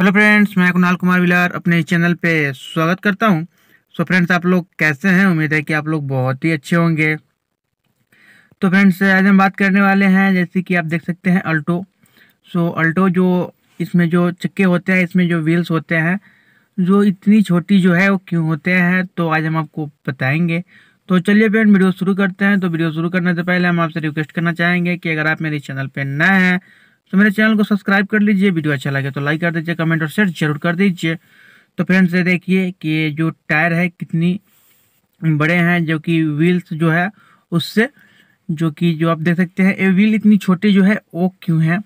hello friends मैं कुणाल कुमार विलार अपने चैनल पे स्वागत करता हूँ सो फ्रेंड्स आप लोग कैसे हैं उम्मीद है कि आप लोग बहुत ही अच्छे होंगे तो फ्रेंड्स आज हम बात करने वाले हैं जैसे कि आप देख सकते हैं अल्टो सो अल्टो जो इसमें जो चक्के होते हैं इसमें जो व्हील्स होते हैं जो इतनी छोटी जो है वो क्यों होते हैं तो आज हम आपको बताएंगे तो चलिए फ्रेंड वीडियो शुरू करते हैं तो वीडियो शुरू करने से पहले हम आपसे रिक्वेस्ट करना चाहेंगे कि अगर आप मेरे चैनल पर नए हैं तो मेरे चैनल को सब्सक्राइब कर लीजिए वीडियो अच्छा लगे तो लाइक कर दीजिए कमेंट और शेयर जरूर कर दीजिए तो फ्रेंड्स ये देखिए कि जो टायर है कितनी बड़े हैं जो कि व्हील्स जो है उससे जो कि जो आप देख सकते हैं ये व्हील इतनी छोटी जो है वो क्यों है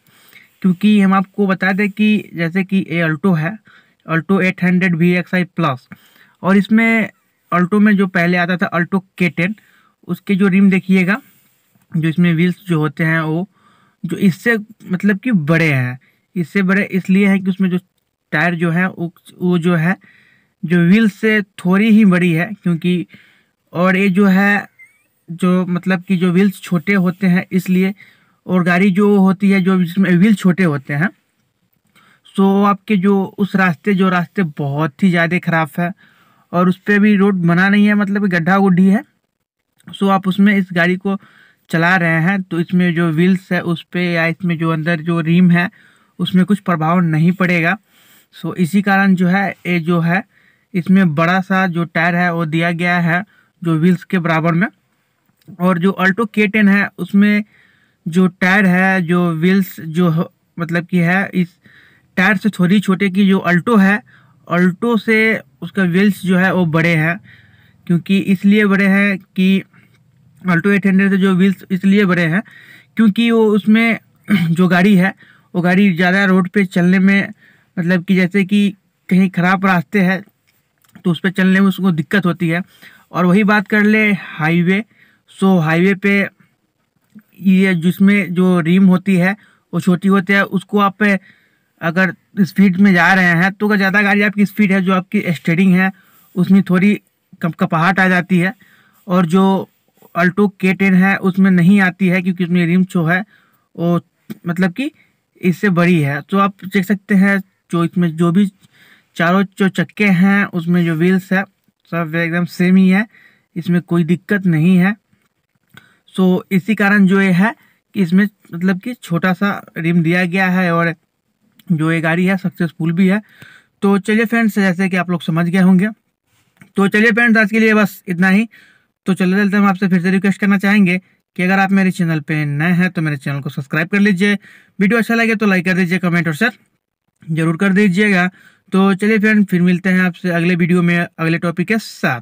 क्योंकि हम आपको बता दें कि जैसे कि ये अल्टो है Alto eight hundred V X I plus और इसमें अल्टो में जो पहले आता था अल्टो के टेन उसके जो रिम देखिएगा जो इसमें व्हील्स जो होते हैं वो जो इससे मतलब कि बड़े हैं इससे बड़े इसलिए है कि उसमें जो टायर जो है वो जो है जो व्हील से थोड़ी ही बड़ी है क्योंकि और ये जो है जो मतलब कि जो व्हील्स छोटे होते हैं इसलिए और गाड़ी जो होती है जो जिसमें व्हील छोटे होते हैं सो आपके जो उस रास्ते जो रास्ते बहुत ही ज़्यादा ख़राब है और उस पर भी रोड बना नहीं है मतलब गड्ढा गुड्ढी है सो आप उसमें इस गाड़ी को चला रहे हैं तो इसमें जो व्हील्स है उस पर या इसमें जो अंदर जो रिम है उसमें कुछ प्रभाव नहीं पड़ेगा सो इसी कारण जो है ये जो है इसमें बड़ा सा जो टायर है वो दिया गया है जो व्हील्स के बराबर में और जो अल्टो के टेन है उसमें जो टायर है जो व्हील्स जो मतलब कि है इस टायर से थोड़ी छोटे की जो अल्टो है अल्टो से उसका व्हील्स जो है वो बड़े हैं क्योंकि इसलिए बड़े हैं कि अल्टो एट हंड्रेड जो व्हील्स इसलिए बड़े हैं क्योंकि वो उसमें जो गाड़ी है वो गाड़ी ज़्यादा रोड पे चलने में मतलब कि जैसे कि कहीं ख़राब रास्ते हैं तो उस पर चलने में उसको दिक्कत होती है और वही बात कर ले हाईवे सो हाईवे पे ये जिसमें जो रीम होती है वो छोटी होती है उसको आप अगर स्पीड में जा रहे हैं तो अगर ज़्यादा गाड़ी आपकी स्पीड है जो आपकी स्टेडिंग है उसमें थोड़ी कप कपाहट आ जाती है और जो अल्टो के टेन है उसमें नहीं आती है क्योंकि उसमें रिम्स जो है वो मतलब कि इससे बड़ी है तो आप देख सकते हैं जो इसमें जो भी चारों जो चक्के हैं उसमें जो व्हील्स है सब एकदम सेम ही है इसमें कोई दिक्कत नहीं है सो इसी कारण जो ये है कि इसमें मतलब कि छोटा सा रिम दिया गया है और जो ये गाड़ी है सक्सेसफुल भी है तो चलिए फ्रेंड्स जैसे कि आप लोग समझ गए होंगे तो चलिए फ्रेंड्स आज के लिए बस इतना ही तो चलते चलते हम आपसे फिर से रिक्वेस्ट करना चाहेंगे कि अगर आप मेरे चैनल पे नए हैं तो मेरे चैनल को सब्सक्राइब कर लीजिए वीडियो अच्छा लगे तो लाइक कर दीजिए कमेंट और शेयर जरूर कर दीजिएगा तो चलिए फ्रेंड फिर मिलते हैं आपसे अगले वीडियो में अगले टॉपिक के साथ